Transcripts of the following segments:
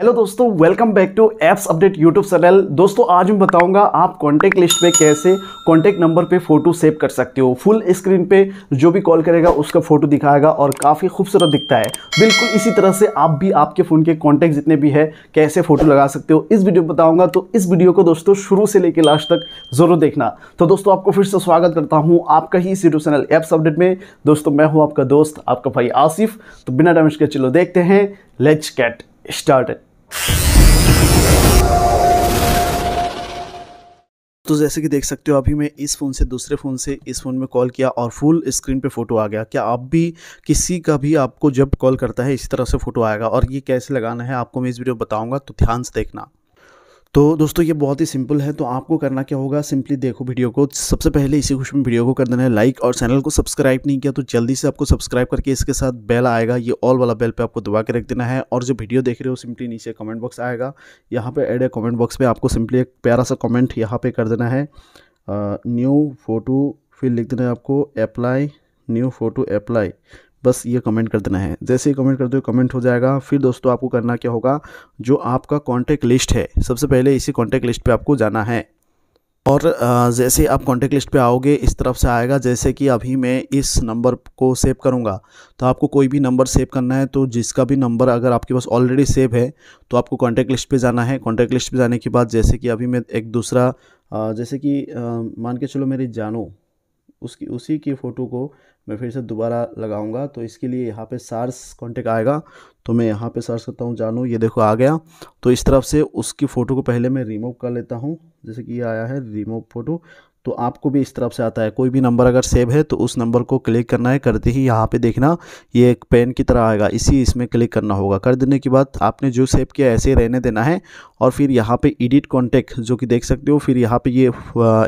Hello दोस्तों welcome back to apps update YouTube channel दोस्तों आज मैं बताऊंगा आप कॉन्टैक्ट लिस्ट में कैसे कॉन्टैक्ट नंबर पे फ़ोटो सेव कर सकते हो फुल स्क्रीन पे जो भी कॉल करेगा उसका फ़ोटो दिखाएगा और काफ़ी खूबसूरत दिखता है बिल्कुल इसी तरह से आप भी आपके फ़ोन के कॉन्टैक्ट जितने भी है कैसे फ़ोटो लगा सकते हो इस वीडियो में बताऊँगा तो इस वीडियो को दोस्तों शुरू से लेकर लास्ट तक ज़रूर देखना तो दोस्तों आपको फिर से स्वागत करता हूँ आपका ही इस यूट्यूब चैनल एप्स अपडेट में दोस्तों मैं हूँ आपका दोस्त आपका भाई आसिफ तो बिना डैमेज के चलो देखते हैं लेट्स कैट started. तो जैसे कि देख सकते हो अभी मैं इस फ़ोन से दूसरे फ़ोन से इस फ़ोन में कॉल किया और फुल स्क्रीन पे फ़ोटो आ गया क्या आप भी किसी का भी आपको जब कॉल करता है इसी तरह से फ़ोटो आएगा और ये कैसे लगाना है आपको मैं इस वीडियो बताऊंगा तो ध्यान से देखना तो दोस्तों ये बहुत ही सिंपल है तो आपको करना क्या होगा सिंपली देखो वीडियो को सबसे पहले इसी खुश में वीडियो को कर देना है लाइक और चैनल को सब्सक्राइब नहीं किया तो जल्दी से आपको सब्सक्राइब करके इसके साथ बेल आएगा ये ऑल वाला बेल पे आपको दबा के रख देना है और जो वीडियो देख रहे हो सिंपली नीचे कमेंट बॉक्स आएगा यहाँ पर एड है कॉमेंट बॉक्स पर आपको सिंपली एक प्यारा सा कॉमेंट यहाँ पर कर देना है न्यू फ़ोटो फिर लिख देना है आपको अप्लाई न्यू फ़ोटो अप्लाई बस ये कमेंट कर देना है जैसे ही कमेंट कर दो कमेंट हो जाएगा फिर दोस्तों आपको करना क्या होगा जो आपका कॉन्टैक्ट लिस्ट है सबसे पहले इसी कॉन्टैक्ट लिस्ट पर आपको जाना है और जैसे आप कॉन्टेक्ट लिस्ट पे आओगे इस तरफ से आएगा जैसे कि अभी मैं इस नंबर को सेव करूँगा तो आपको कोई भी नंबर सेव करना है तो जिसका भी नंबर अगर आपके पास ऑलरेडी सेव है तो आपको कॉन्टैक्ट लिस्ट पे जाना है कॉन्टैक्ट लिस्ट पे जाने के बाद जैसे कि अभी मैं एक दूसरा जैसे कि मान के चलो मेरी जानो उसकी उसी की फ़ोटो को मैं फिर से दोबारा लगाऊंगा तो इसके लिए यहाँ पे सार्स कॉन्टेक्ट आएगा तो मैं यहाँ पे सर्च करता हूँ जानू ये देखो आ गया तो इस तरफ से उसकी फ़ोटो को पहले मैं रिमूव कर लेता हूँ जैसे कि ये आया है रिमूव फ़ोटो तो आपको भी इस तरफ से आता है कोई भी नंबर अगर सेव है तो उस नंबर को क्लिक करना है करते ही यहाँ पे देखना ये एक पेन की तरह आएगा इसी इसमें क्लिक करना होगा कर देने के बाद आपने जो सेव किया ऐसे ही रहने देना है और फिर यहाँ पे एडिट कॉन्टेक्ट जो कि देख सकते हो फिर यहाँ पे ये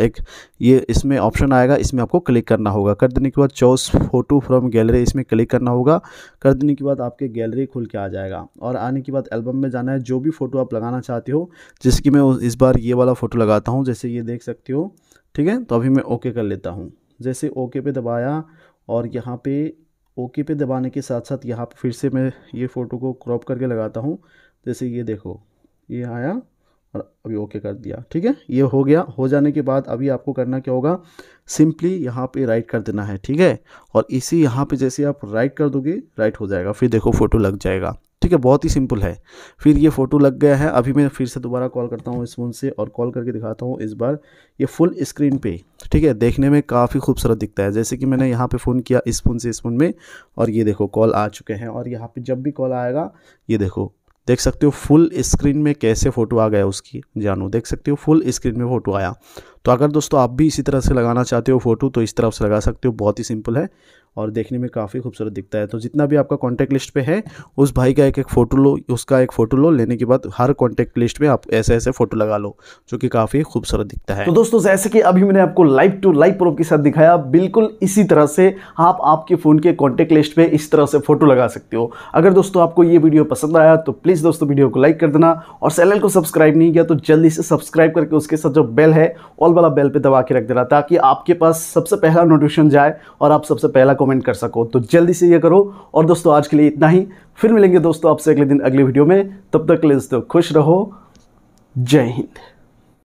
एक ये इसमें ऑप्शन आएगा इसमें आपको क्लिक करना होगा कर देने के बाद चौस फोटो फ्रॉम गैलरी इसमें क्लिक करना होगा कर देने के बाद आपके गैलरी खुल के आ जाएगा और आने के बाद एल्बम में जाना है जो भी फ़ोटो आप लगाना चाहते हो जिसकी मैं इस बार ये वाला फ़ोटो लगाता हूँ जैसे ये देख सकते हो ठीक है तो अभी मैं ओके कर लेता हूँ जैसे ओके पे दबाया और यहाँ पे ओके पे दबाने के साथ साथ यहाँ पे फिर से मैं ये फ़ोटो को क्रॉप करके लगाता हूँ जैसे ये देखो ये आया और अभी ओके कर दिया ठीक है ये हो गया हो जाने के बाद अभी आपको करना क्या होगा सिंपली यहाँ पे राइट कर देना है ठीक है और इसी यहाँ पे जैसे आप राइट कर दोगे राइट हो जाएगा फिर देखो फोटो लग जाएगा ठीक है बहुत ही सिंपल है फिर ये फ़ोटो लग गया है अभी मैं फिर से दोबारा कॉल करता हूँ इस फ़ोन से और कॉल करके दिखाता हूँ इस बार ये फुल स्क्रीन पे ठीक है देखने में काफ़ी खूबसूरत दिखता है जैसे कि मैंने यहाँ पे फ़ोन किया इस फ़ोन से इस फ़ोन में और ये देखो कॉल आ चुके हैं और यहाँ पर जब भी कॉल आएगा ये देखो देख सकते हो फुल स्क्रीन में कैसे फ़ोटो आ गया उसकी जानो देख सकते हो फुल स्क्रीन में फ़ोटो आया तो अगर दोस्तों आप भी इसी तरह से लगाना चाहते हो फ़ोटो तो इस तरफ से लगा सकते हो बहुत ही सिंपल है और देखने में काफ़ी खूबसूरत दिखता है तो जितना भी आपका कॉन्टैक्ट लिस्ट पे है उस भाई का एक एक फ़ोटो लो उसका एक फ़ोटो लो लेने के बाद हर कॉन्टैक्ट लिस्ट में आप ऐसे ऐसे फ़ोटो लगा लो जो कि काफ़ी खूबसूरत दिखता है तो दोस्तों जैसे कि अभी मैंने आपको लाइव टू लाइव प्रो के साथ दिखाया बिल्कुल इसी तरह से आप आपके फ़ोन के कॉन्टैक्ट लिस्ट पर इस तरह से फ़ोटो लगा सकते हो अगर दोस्तों आपको ये वीडियो पसंद आया तो प्लीज़ दोस्तों वीडियो को लाइक कर देना और चैनल को सब्सक्राइब नहीं किया तो जल्दी से सब्सक्राइब करके उसके साथ जो बेल है ऑल वाला बेल पे दबा के रख देना ताकि आपके पास सबसे पहला नोटिफिकेशन जाए और आप सबसे पहला कमेंट कर सको तो जल्दी से ये करो और दोस्तों आज के लिए इतना ही फिर मिलेंगे दोस्तों आपसे अगले दिन अगले वीडियो में तब तक के लिए दोस्तों खुश रहो जय हिंद